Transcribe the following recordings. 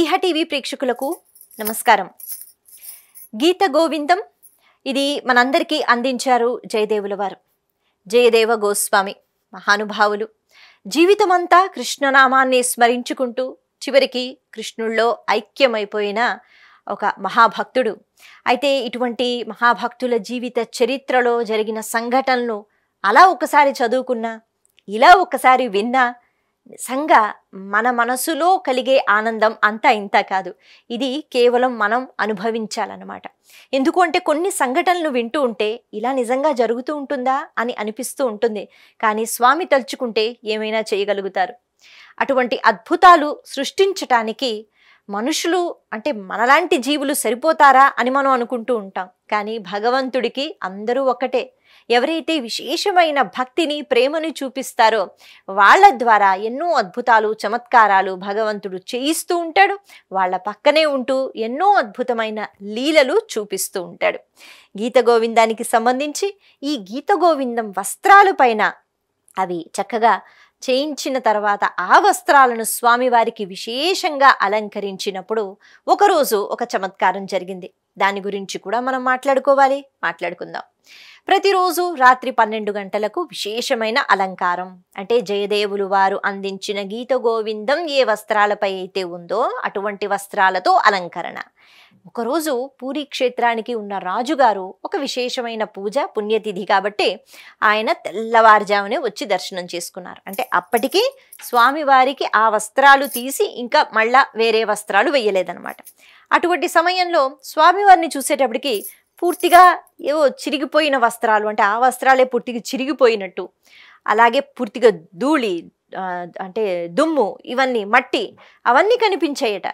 ఈహ TV ప్రేక్షకులకు నమస్కారం గీత గోవిందం ఇది మనందరికీ అందించారు జయదేవుల వారు జయదేవ గోస్వామి మహానుభావులు జీవితమంతా కృష్ణనామాన్ని స్మరించుకుంటూ చివరికి కృష్ణుల్లో ఐక్యమైపోయిన ఒక మహాభక్తుడు అయితే ఇటువంటి మహాభక్తుల జీవిత చరిత్రలో జరిగిన సంఘటనలు అలా ఒకసారి చదువుకున్నా ఇలా ఒకసారి విన్నా నిజంగా మన మనసులో కలిగే ఆనందం అంతా ఇంత కాదు ఇది కేవలం మనం అనుభవించాలన్నమాట ఎందుకు అంటే కొన్ని సంఘటనలు వింటూ ఉంటే ఇలా నిజంగా జరుగుతూ ఉంటుందా అని అనిపిస్తూ ఉంటుంది కానీ స్వామి తలుచుకుంటే ఏమైనా చేయగలుగుతారు అటువంటి అద్భుతాలు సృష్టించటానికి మనుషులు అంటే మనలాంటి జీవులు సరిపోతారా అని మనం అనుకుంటూ ఉంటాం కానీ భగవంతుడికి అందరూ ఒకటే ఎవరైతే విశేషమైన భక్తిని ప్రేమను చూపిస్తారో వాళ్ళ ద్వారా ఎన్నో అద్భుతాలు చమత్కారాలు భగవంతుడు చేయిస్తూ ఉంటాడు వాళ్ళ పక్కనే ఉంటూ ఎన్నో అద్భుతమైన లీలలు చూపిస్తూ ఉంటాడు గీత గోవిందానికి సంబంధించి ఈ గీత గోవిందం వస్త్రాలపైన అవి చక్కగా చేయించిన తర్వాత ఆ వస్త్రాలను స్వామివారికి విశేషంగా అలంకరించినప్పుడు ఒకరోజు ఒక చమత్కారం జరిగింది దాని గురించి కూడా మనం మాట్లాడుకోవాలి మాట్లాడుకుందాం ప్రతిరోజు రాత్రి పన్నెండు గంటలకు విశేషమైన అలంకారం అంటే జయదేవులు వారు అందించిన గీత గోవిందం ఏ వస్త్రాలపై అయితే ఉందో అటువంటి వస్త్రాలతో అలంకరణ ఒకరోజు పూరి క్షేత్రానికి ఉన్న రాజుగారు ఒక విశేషమైన పూజ పుణ్యతిథి కాబట్టి ఆయన తెల్లవారుజామునే వచ్చి దర్శనం చేసుకున్నారు అంటే అప్పటికీ స్వామివారికి ఆ వస్త్రాలు తీసి ఇంకా మళ్ళా వేరే వస్త్రాలు వేయలేదనమాట అటువంటి సమయంలో స్వామివారిని చూసేటప్పటికి పూర్తిగా ఏవో చిరిగిపోయిన వస్త్రాలు అంటే ఆ వస్త్రాలే పూర్తిగా చిరిగిపోయినట్టు అలాగే పూర్తిగా ధూళి అంటే దుమ్ము ఇవన్నీ మట్టి అవన్నీ కనిపించాయట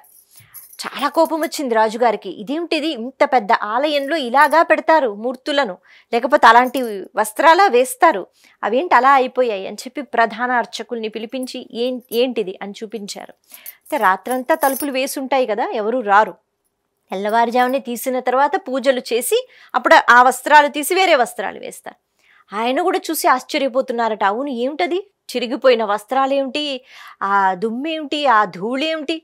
చాలా కోపం వచ్చింది రాజుగారికి ఇదేమిటిది ఇంత పెద్ద ఆలయంలో ఇలాగా పెడతారు మూర్తులను లేకపోతే అలాంటి వస్త్రాల వేస్తారు అవేంటి అలా అయిపోయాయి అని చెప్పి ప్రధాన అర్చకుల్ని పిలిపించి ఏం ఏంటిది అని చూపించారు అయితే రాత్రంతా తలుపులు వేసుంటాయి కదా ఎవరు రారు తెల్లవారుజామునే తీసిన తర్వాత పూజలు చేసి అప్పుడు ఆ వస్త్రాలు తీసి వేరే వస్త్రాలు వేస్తారు ఆయన కూడా చూసి ఆశ్చర్యపోతున్నారట అవును ఏమిటది చిరిగిపోయిన వస్త్రాలేమిటి ఆ దుమ్మేమిటి ఆ ధూళేమిటి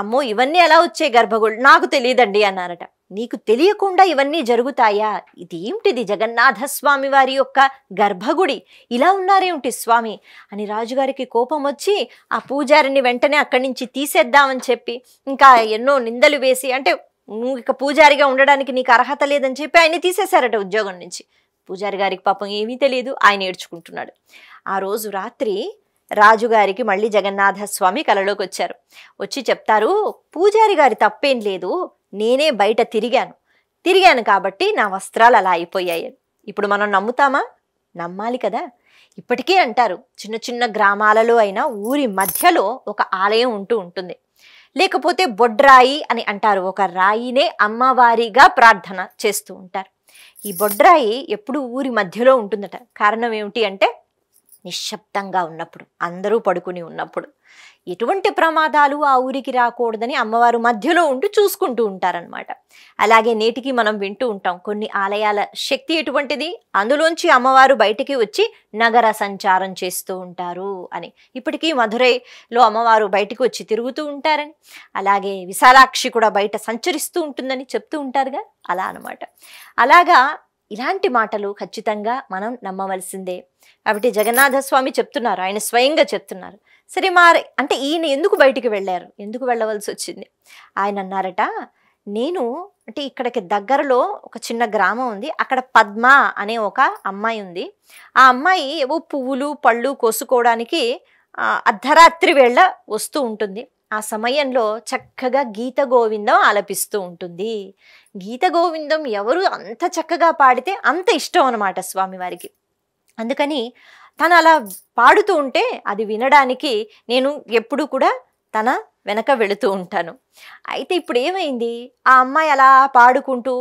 అమ్మో ఇవన్నీ ఎలా వచ్చాయి గర్భగుడు నాకు తెలియదండి అన్నారట నీకు తెలియకుండా ఇవన్నీ జరుగుతాయా ఇదేమిటిది జగన్నాథ స్వామి వారి యొక్క గర్భగుడి ఇలా ఉన్నారేమిటి స్వామి అని రాజుగారికి కోపం వచ్చి ఆ పూజారిని వెంటనే అక్కడి నుంచి తీసేద్దామని చెప్పి ఇంకా ఎన్నో నిందలు వేసి అంటే నువ్వు ఇక పూజారిగా ఉండడానికి నీకు అర్హత లేదని చెప్పి ఆయన తీసేశారట ఉద్యోగం నుంచి పూజారి గారికి పాపం ఏమీ తెలియదు ఆయన ఏడ్చుకుంటున్నాడు ఆ రోజు రాత్రి రాజుగారికి మళ్ళీ జగన్నాథస్వామి కలలోకి వచ్చారు వచ్చి చెప్తారు పూజారి గారి తప్పేం లేదు నేనే బయట తిరిగాను తిరిగాను కాబట్టి నా వస్త్రాలు అలా అయిపోయాయి ఇప్పుడు మనం నమ్ముతామా నమ్మాలి కదా ఇప్పటికీ అంటారు చిన్న చిన్న గ్రామాలలో అయినా ఊరి మధ్యలో ఒక ఆలయం ఉంటూ ఉంటుంది లేకపోతే బొడ్రాయి అని అంటారు ఒక రాయినే అమ్మవారిగా ప్రార్థన చేస్తూ ఉంటారు ఈ బొడ్రాయి ఎప్పుడు ఊరి మధ్యలో ఉంటుందట కారణం ఏమిటి అంటే నిశ్శబ్దంగా ఉన్నప్పుడు అందరూ పడుకుని ఉన్నప్పుడు ఎటువంటి ప్రమాదాలు ఆ ఊరికి రాకూడదని అమ్మవారు మధ్యలో ఉంటూ చూసుకుంటూ ఉంటారనమాట అలాగే నేటికి మనం వింటూ ఉంటాం కొన్ని ఆలయాల శక్తి ఎటువంటిది అందులోంచి అమ్మవారు బయటికి వచ్చి నగర సంచారం చేస్తూ ఉంటారు అని ఇప్పటికీ మధురైలో అమ్మవారు బయటికి వచ్చి తిరుగుతూ ఉంటారని అలాగే విశాలాక్షి కూడా బయట సంచరిస్తూ ఉంటుందని చెప్తూ ఉంటారుగా అలా అనమాట అలాగా ఇలాంటి మాటలు ఖచ్చితంగా మనం నమ్మవలసిందే కాబట్టి జగన్నాథ స్వామి చెప్తున్నారు ఆయన స్వయంగా చెప్తున్నారు సరే మారి అంటే ఈయన ఎందుకు బయటికి వెళ్ళారు ఎందుకు వెళ్ళవలసి వచ్చింది ఆయన అన్నారట నేను అంటే ఇక్కడికి దగ్గరలో ఒక చిన్న గ్రామం ఉంది అక్కడ పద్మ అనే ఒక అమ్మాయి ఉంది ఆ అమ్మాయి ఏవో పువ్వులు పళ్ళు కోసుకోవడానికి అర్ధరాత్రి వేళ వస్తూ ఉంటుంది ఆ సమయంలో చక్కగా గీత గోవిందం ఆలపిస్తూ ఉంటుంది గీత గోవిందం ఎవరు అంత చక్కగా పాడితే అంత ఇష్టం అనమాట స్వామివారికి అందుకని తను అలా పాడుతూ ఉంటే అది వినడానికి నేను ఎప్పుడూ కూడా తన వెనక వెళుతూ ఉంటాను అయితే ఇప్పుడు ఏమైంది ఆ అమ్మాయి అలా పాడుకుంటూ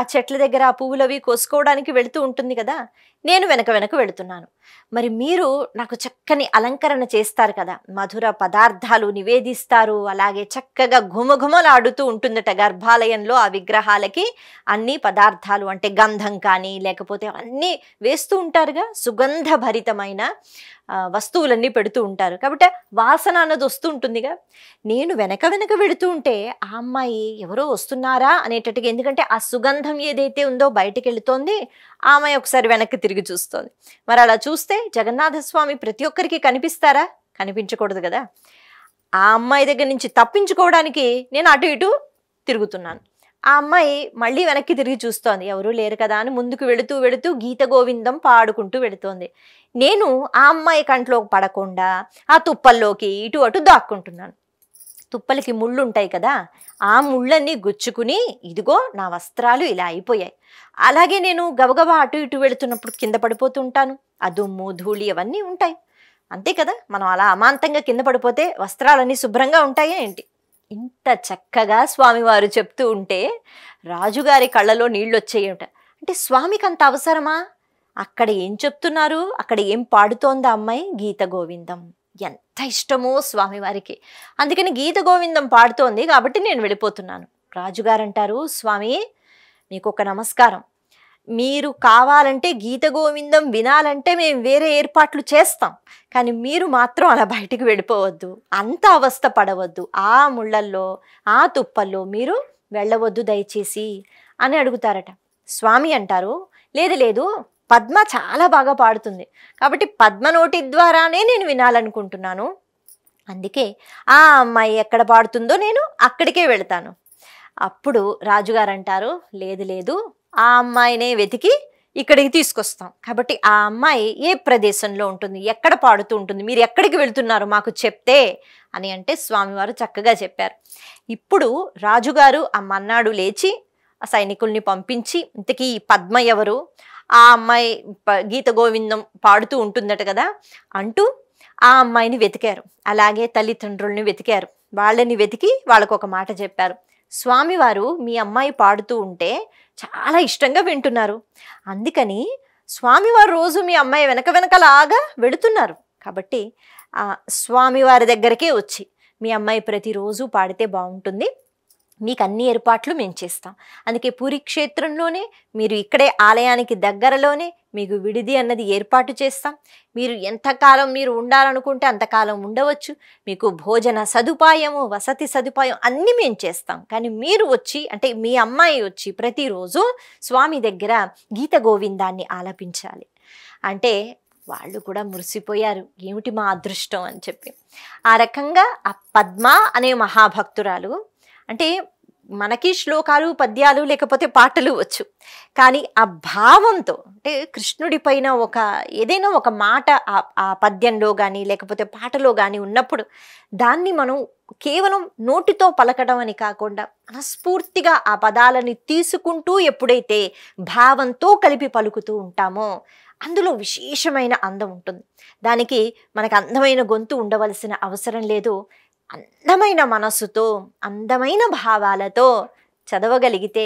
ఆ చెట్ల దగ్గర ఆ పువ్వులవి కోసుకోవడానికి వెళుతూ ఉంటుంది కదా నేను వెనక వెనక వెళుతున్నాను మరి మీరు నాకు చక్కని అలంకరణ చేస్తారు కదా మధుర పదార్థాలు నివేదిస్తారు అలాగే చక్కగా ఘుమఘుమలాడుతూ ఉంటుందట గర్భాలయంలో ఆ విగ్రహాలకి అన్ని పదార్థాలు అంటే గంధం కానీ లేకపోతే అన్నీ వేస్తూ ఉంటారుగా సుగంధ భరితమైన వస్తువులన్నీ పెడుతూ ఉంటారు కాబట్టి వాసన అన్నది వస్తూ ఉంటుందిగా నేను వెనక వెనక వెళుతూ అంటే ఆ అమ్మాయి ఎవరో వస్తున్నారా అనేటట్టుగా ఎందుకంటే ఆ సుగంధం ఏదైతే ఉందో బయటకు వెళుతోంది అమ్మాయి ఒకసారి వెనక్కి తిరిగి చూస్తోంది మరి అలా చూస్తే జగన్నాథస్వామి ప్రతి ఒక్కరికి కనిపిస్తారా కనిపించకూడదు కదా ఆ అమ్మాయి దగ్గర నుంచి తప్పించుకోవడానికి నేను అటు ఇటు తిరుగుతున్నాను ఆ అమ్మాయి మళ్ళీ వెనక్కి తిరిగి చూస్తోంది ఎవరూ లేరు కదా అని ముందుకు వెళుతూ వెళుతూ గీత గోవిందం పాడుకుంటూ వెళుతోంది నేను ఆ అమ్మాయి కంట్లో పడకుండా ఆ తుప్పల్లోకి ఇటు అటు దాక్కుంటున్నాను తుప్పలకి ముళ్ళుంటాయి కదా ఆ ముళ్ళన్నీ గుచ్చుకుని ఇదిగో నా వస్త్రాలు ఇలా అయిపోయాయి అలాగే నేను గబగబా అటు ఇటు వెళుతున్నప్పుడు కింద పడిపోతుంటాను ఆ దుమ్ము ధూళి అవన్నీ ఉంటాయి అంతే కదా మనం అలా అమాంతంగా కింద పడిపోతే వస్త్రాలన్నీ శుభ్రంగా ఉంటాయా ఏంటి ఇంత చక్కగా స్వామివారు చెప్తూ ఉంటే రాజుగారి కళ్ళలో నీళ్ళు వచ్చేయట అంటే స్వామికి అంత అవసరమా అక్కడ ఏం చెప్తున్నారు అక్కడ ఏం పాడుతోందా అమ్మాయి గీత గోవిందం ఎంత ఇష్టమో స్వామివారికి అందుకని గీత గోవిందం పాడుతోంది కాబట్టి నేను వెళ్ళిపోతున్నాను రాజుగారు అంటారు స్వామి మీకు ఒక నమస్కారం మీరు కావాలంటే గీత గోవిందం వినాలంటే మేము వేరే ఏర్పాట్లు చేస్తాం కానీ మీరు మాత్రం అలా బయటికి వెళ్ళిపోవద్దు అంత అవస్థ పడవద్దు ఆ ముళ్ళల్లో ఆ తుప్పల్లో మీరు వెళ్ళవద్దు దయచేసి అని అడుగుతారట స్వామి అంటారు లేదు లేదు పద్మ చాలా బాగా పాడుతుంది కాబట్టి పద్మ నోటి ద్వారానే నేను వినాలనుకుంటున్నాను అందుకే ఆ అమ్మాయి ఎక్కడ పాడుతుందో నేను అక్కడికే వెళతాను అప్పుడు రాజుగారు అంటారు లేదు లేదు ఆ అమ్మాయినే వెతికి ఇక్కడికి తీసుకొస్తాం కాబట్టి ఆ అమ్మాయి ఏ ప్రదేశంలో ఉంటుంది ఎక్కడ పాడుతూ ఉంటుంది మీరు ఎక్కడికి వెళ్తున్నారు మాకు చెప్తే అని అంటే స్వామివారు చక్కగా చెప్పారు ఇప్పుడు రాజుగారు ఆ మన్నాడు లేచి ఆ సైనికుల్ని పంపించి ఇంతకీ పద్మ ఎవరు ఆ అమ్మాయి గీత గోవిందం పాడుతూ ఉంటుందట కదా అంటూ ఆ అమ్మాయిని వెతికారు అలాగే తల్లిదండ్రుల్ని వెతికారు వాళ్ళని వెతికి వాళ్ళకు ఒక మాట చెప్పారు స్వామివారు మీ అమ్మాయి పాడుతూ ఉంటే చాలా ఇష్టంగా వింటున్నారు అందుకని స్వామివారు రోజు మీ అమ్మాయి వెనక వెనకలాగా వెళుతున్నారు కాబట్టి స్వామివారి దగ్గరికే వచ్చి మీ అమ్మాయి ప్రతిరోజు పాడితే బాగుంటుంది మీకు అన్ని ఏర్పాట్లు మేము చేస్తాం అందుకే పూరి క్షేత్రంలోనే మీరు ఇక్కడే ఆలయానికి దగ్గరలోనే మీకు విడిది అన్నది ఏర్పాటు చేస్తాం మీరు ఎంతకాలం మీరు ఉండాలనుకుంటే అంతకాలం ఉండవచ్చు మీకు భోజన సదుపాయము వసతి సదుపాయం అన్నీ మేము చేస్తాం కానీ మీరు వచ్చి అంటే మీ అమ్మాయి వచ్చి ప్రతిరోజు స్వామి దగ్గర గీత గోవిందాన్ని ఆలపించాలి అంటే వాళ్ళు కూడా మురిసిపోయారు ఏమిటి మా అదృష్టం అని చెప్పి ఆ రకంగా ఆ పద్మ అనే మహాభక్తురాలు అంటే మనకి శ్లోకాలు పద్యాలు లేకపోతే పాటలు వచ్చు కానీ ఆ భావంతో అంటే కృష్ణుడి పైన ఒక ఏదైనా ఒక మాట ఆ పద్యంలో కానీ లేకపోతే పాటలో కానీ ఉన్నప్పుడు దాన్ని మనం కేవలం నోటితో పలకడం అని కాకుండా మనస్ఫూర్తిగా ఆ పదాలని తీసుకుంటూ ఎప్పుడైతే భావంతో కలిపి పలుకుతూ ఉంటామో అందులో విశేషమైన అందం ఉంటుంది దానికి మనకు అందమైన గొంతు ఉండవలసిన అవసరం లేదు అందమైన మనస్సుతో అందమైన భావాలతో చదవగలిగితే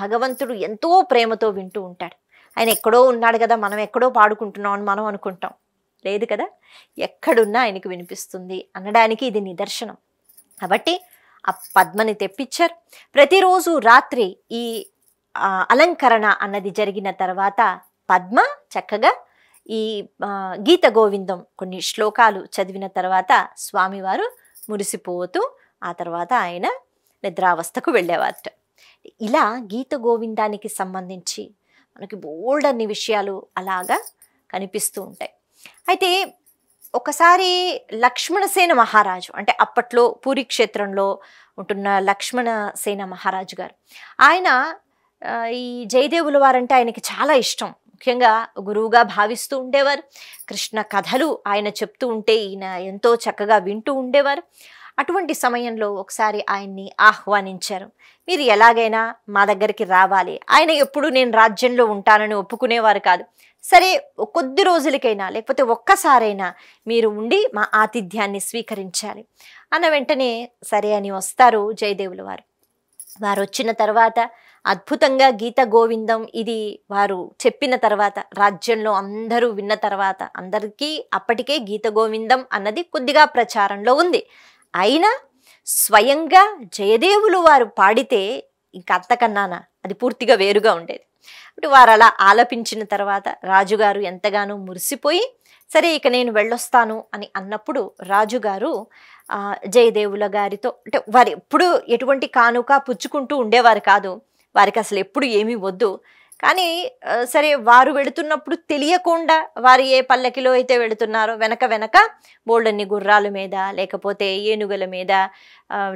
భగవంతుడు ఎంతో ప్రేమతో వింటూ ఉంటాడు ఆయన ఎక్కడో ఉన్నాడు కదా మనం ఎక్కడో పాడుకుంటున్నాం అని మనం అనుకుంటాం లేదు కదా ఎక్కడున్నా ఆయనకు వినిపిస్తుంది అనడానికి ఇది నిదర్శనం కాబట్టి ఆ పద్మని తెప్పించారు ప్రతిరోజు రాత్రి ఈ అలంకరణ అన్నది జరిగిన తర్వాత పద్మ చక్కగా ఈ గీత గోవిందం కొన్ని శ్లోకాలు చదివిన తర్వాత స్వామివారు మురిసిపోతూ ఆ తర్వాత ఆయన నిద్రావస్థకు వెళ్ళేవారట ఇలా గీత గోవిందానికి సంబంధించి మనకి బోల్డ్ అన్ని విషయాలు అలాగా కనిపిస్తూ ఉంటాయి అయితే ఒకసారి లక్ష్మణసేన మహారాజు అంటే అప్పట్లో పూరి క్షేత్రంలో ఉంటున్న లక్ష్మణసేన మహారాజు గారు ఆయన ఈ జయదేవుల వారంటే ఆయనకి చాలా ఇష్టం ముఖ్యంగా గురువుగా భావిస్తూ ఉండేవారు కృష్ణ కథలు ఆయన చెప్తూ ఉంటే ఈయన ఎంతో చక్కగా వింటూ ఉండేవారు అటువంటి సమయంలో ఒకసారి ఆయన్ని ఆహ్వానించారు మీరు ఎలాగైనా మా దగ్గరికి రావాలి ఆయన ఎప్పుడు నేను రాజ్యంలో ఉంటానని ఒప్పుకునేవారు కాదు సరే కొద్ది రోజులకైనా లేకపోతే ఒక్కసారైనా మీరు ఉండి మా ఆతిథ్యాన్ని స్వీకరించాలి అన్న వెంటనే సరే అని వస్తారు జయదేవులు వారు వారు వచ్చిన తర్వాత అద్భుతంగా గీత గోవిందం ఇది వారు చెప్పిన తర్వాత రాజ్యంలో అందరూ విన్న తర్వాత అందరికీ అప్పటికే గీత గోవిందం అన్నది కొద్దిగా ప్రచారంలో ఉంది అయినా స్వయంగా జయదేవులు వారు పాడితే ఇంకంతకన్నానా అది పూర్తిగా వేరుగా ఉండేది ఇప్పుడు వారు అలా ఆలపించిన తర్వాత రాజుగారు ఎంతగానో మురిసిపోయి సరే ఇక నేను వెళ్ళొస్తాను అని అన్నప్పుడు రాజుగారు జయదేవుల గారితో అంటే వారు ఎప్పుడు ఎటువంటి కానుక పుచ్చుకుంటూ ఉండేవారు కాదు వారికి అసలు ఎప్పుడు ఏమీ వద్దు కానీ సరే వారు వెళుతున్నప్పుడు తెలియకుండా వారు ఏ పల్లకిలో అయితే వెళుతున్నారో వెనక వెనక బోల్డన్ని గుర్రాల మీద లేకపోతే ఏనుగుల మీద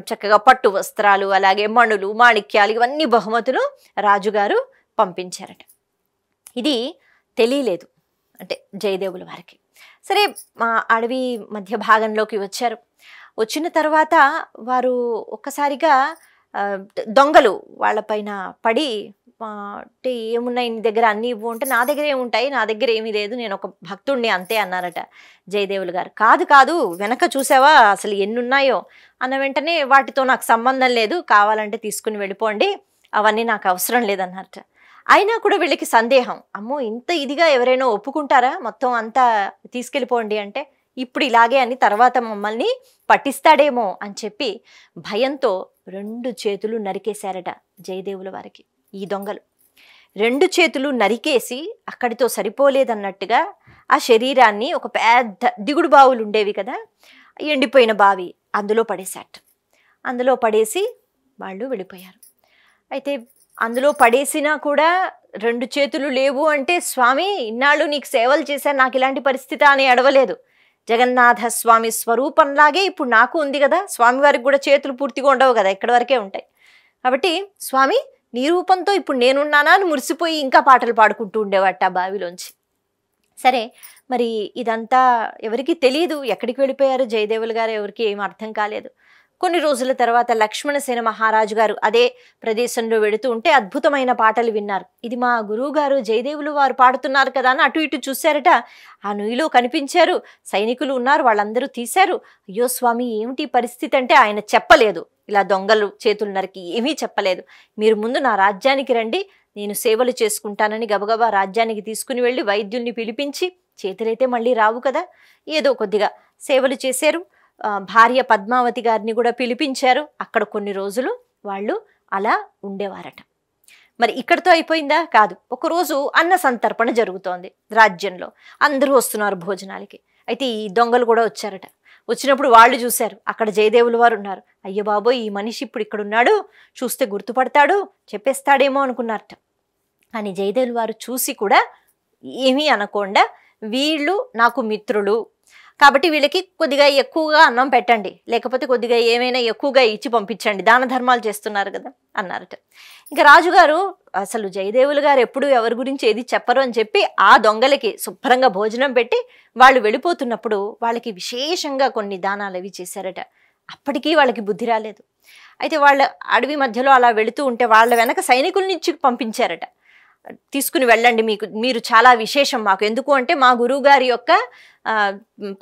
చక్కగా పట్టు వస్త్రాలు అలాగే మణులు మాణిక్యాలు ఇవన్నీ బహుమతులు రాజుగారు పంపించారట ఇది తెలియలేదు అంటే జయదేవుల వారికి సరే మా అడవి మధ్య భాగంలోకి వచ్చారు వచ్చిన తర్వాత వారు ఒక్కసారిగా దొంగలు వాళ్ళపైన పడి అంటే ఏమున్నాయి నీ దగ్గర అన్నీ ఇవ్వు అంటే నా దగ్గర ఏముంటాయి నా దగ్గర ఏమీ లేదు నేను ఒక భక్తుడిని అంతే అన్నారట జయదేవులు గారు కాదు కాదు వెనక చూసావా అసలు ఎన్ని ఉన్నాయో అన్న వెంటనే వాటితో నాకు సంబంధం లేదు కావాలంటే తీసుకుని వెళ్ళిపోండి అవన్నీ నాకు అవసరం లేదన్నారట అయినా కూడా వీళ్ళకి సందేహం అమ్మో ఇంత ఇదిగా ఎవరైనా ఒప్పుకుంటారా మొత్తం అంతా తీసుకెళ్ళిపోండి అంటే ఇప్పుడు ఇలాగే అని తర్వాత మమ్మల్ని పట్టిస్తాడేమో అని చెప్పి భయంతో రెండు చేతులు నరికేశారట జయదేవుల వారికి ఈ దొంగలు రెండు చేతులు నరికేసి అక్కడితో సరిపోలేదన్నట్టుగా ఆ శరీరాన్ని ఒక పెద్ద దిగుడు బావులు ఉండేవి కదా ఎండిపోయిన బావి అందులో పడేశాట అందులో పడేసి వాళ్ళు వెళ్ళిపోయారు అయితే అందులో పడేసినా కూడా రెండు చేతులు లేవు అంటే స్వామి ఇన్నాళ్ళు నీకు సేవలు చేశాను నాకు ఇలాంటి పరిస్థితి అని అడవలేదు జగన్నాథ స్వామి స్వరూపంలాగే ఇప్పుడు నాకు ఉంది కదా స్వామివారికి కూడా చేతులు పూర్తిగా ఉండవు కదా ఇక్కడ వరకే ఉంటాయి కాబట్టి స్వామి నీ రూపంతో ఇప్పుడు నేనున్నానా అని మురిసిపోయి ఇంకా పాటలు పాడుకుంటూ ఉండేవాట బావిలోంచి సరే మరి ఇదంతా ఎవరికి తెలియదు ఎక్కడికి వెళ్ళిపోయారు జయదేవులు గారు ఎవరికి ఏం అర్థం కాలేదు కొన్ని రోజుల తర్వాత లక్ష్మణసేన మహారాజు గారు అదే ప్రదేశంలో వెడుతూ ఉంటే అద్భుతమైన పాటలు విన్నారు ఇది మా గురువుగారు జయదేవులు వారు పాడుతున్నారు కదా అని అటు ఇటు చూశారట ఆ నుయ్యిలో కనిపించారు సైనికులు ఉన్నారు వాళ్ళందరూ తీశారు అయ్యో స్వామి ఏమిటి పరిస్థితి అంటే ఆయన చెప్పలేదు ఇలా దొంగలు చేతులు నరికి ఏమీ చెప్పలేదు మీరు ముందు నా రాజ్యానికి రండి నేను సేవలు చేసుకుంటానని గబగబా రాజ్యానికి తీసుకుని వెళ్ళి వైద్యుల్ని పిలిపించి చేతులైతే మళ్ళీ రావు కదా ఏదో కొద్దిగా సేవలు చేశారు భార్య పద్మావతి గారిని కూడా పిలిపించారు అక్కడ కొన్ని రోజులు వాళ్ళు అలా ఉండేవారట మరి ఇక్కడితో అయిపోయిందా కాదు ఒకరోజు అన్న సంతర్పణ జరుగుతోంది రాజ్యంలో అందరూ వస్తున్నారు భోజనాలకి అయితే ఈ దొంగలు కూడా వచ్చారట వచ్చినప్పుడు వాళ్ళు చూశారు అక్కడ జయదేవులు వారు ఉన్నారు అయ్యో బాబోయ్ ఈ మనిషి ఇప్పుడు ఇక్కడున్నాడు చూస్తే గుర్తుపడతాడు చెప్పేస్తాడేమో అనుకున్నారట కానీ జయదేవులు వారు చూసి కూడా ఏమీ అనకుండా వీళ్ళు నాకు మిత్రులు కాబట్టి వీళ్ళకి కొద్దిగా ఎక్కువగా అన్నం పెట్టండి లేకపోతే కొద్దిగా ఏమైనా ఎక్కువగా ఇచ్చి పంపించండి దాన ధర్మాలు చేస్తున్నారు కదా అన్నారట ఇంకా రాజుగారు అసలు జయదేవులు గారు ఎప్పుడు ఎవరి గురించి ఏది చెప్పరు అని చెప్పి ఆ దొంగలకి శుభ్రంగా భోజనం పెట్టి వాళ్ళు వెళ్ళిపోతున్నప్పుడు వాళ్ళకి విశేషంగా కొన్ని దానాలు అవి చేశారట అప్పటికీ వాళ్ళకి బుద్ధి రాలేదు అయితే వాళ్ళ అడవి మధ్యలో అలా వెళుతూ ఉంటే వాళ్ళ వెనక సైనికుల నుంచి పంపించారట తీసుకుని వెళ్ళండి మీకు మీరు చాలా విశేషం మాకు ఎందుకు అంటే మా గురువుగారి యొక్క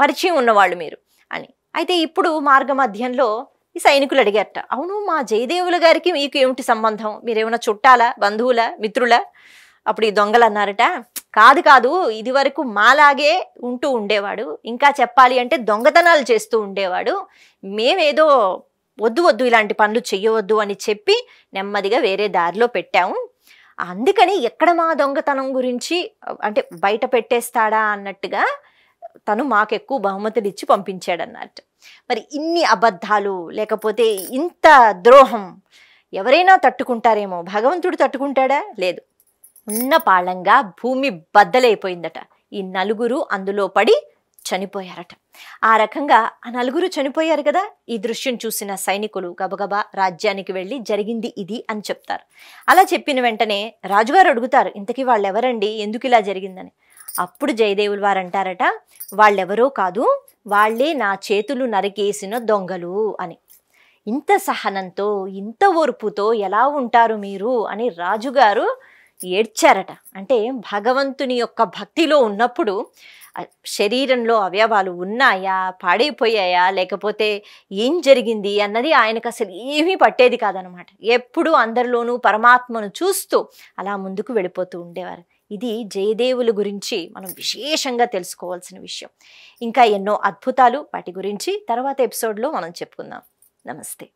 పరిచయం ఉన్నవాళ్ళు మీరు అని అయితే ఇప్పుడు మార్గ మధ్యంలో ఈ సైనికులు అడిగారట అవును మా జయదేవుల గారికి మీకు ఏమిటి సంబంధం మీరేమైనా చుట్టాలా బంధువుల మిత్రుల అప్పుడు ఈ దొంగలు అన్నారట కాదు కాదు ఇది వరకు మాలాగే ఉంటూ ఉండేవాడు ఇంకా చెప్పాలి అంటే దొంగతనాలు చేస్తూ ఉండేవాడు మేమేదో వద్దు వద్దు ఇలాంటి పనులు చెయ్యవద్దు అని చెప్పి నెమ్మదిగా వేరే దారిలో పెట్టాము అందుకని ఎక్కడ మా దొంగతనం గురించి అంటే బయట పెట్టేస్తాడా అన్నట్టుగా తను మాకెక్కువ బహుమతులు ఇచ్చి పంపించాడన్నట్టు మరి ఇన్ని అబద్ధాలు లేకపోతే ఇంత ద్రోహం ఎవరైనా తట్టుకుంటారేమో భగవంతుడు తట్టుకుంటాడా లేదు ఉన్న పాళంగా భూమి బద్దలైపోయిందట ఈ నలుగురు అందులో పడి చనిపోయారట ఆ రకంగా ఆ నలుగురు చనిపోయారు కదా ఈ దృశ్యం చూసిన సైనికులు గబగబా రాజ్యానికి వెళ్ళి జరిగింది ఇది అని చెప్తారు అలా చెప్పిన వెంటనే రాజుగారు అడుగుతారు ఇంతకీ వాళ్ళు ఎవరండి ఎందుకు ఇలా జరిగిందని అప్పుడు జయదేవులు వారు అంటారట వాళ్ళెవరో కాదు వాళ్లే నా చేతులు నరికేసిన దొంగలు అని ఇంత సహనంతో ఇంత ఓర్పుతో ఎలా ఉంటారు మీరు అని రాజుగారు ఏడ్చారట అంటే భగవంతుని యొక్క భక్తిలో ఉన్నప్పుడు శరీరంలో అవయవాలు ఉన్నాయా పాడైపోయాయా లేకపోతే ఏం జరిగింది అన్నది ఆయనకు అసలు ఏమీ పట్టేది కాదనమాట ఎప్పుడూ అందరిలోనూ పరమాత్మను చూస్తూ అలా ముందుకు వెళ్ళిపోతూ ఉండేవారు ఇది జయదేవుల గురించి మనం విశేషంగా తెలుసుకోవాల్సిన విషయం ఇంకా ఎన్నో అద్భుతాలు వాటి గురించి తర్వాత ఎపిసోడ్లో మనం చెప్పుకుందాం నమస్తే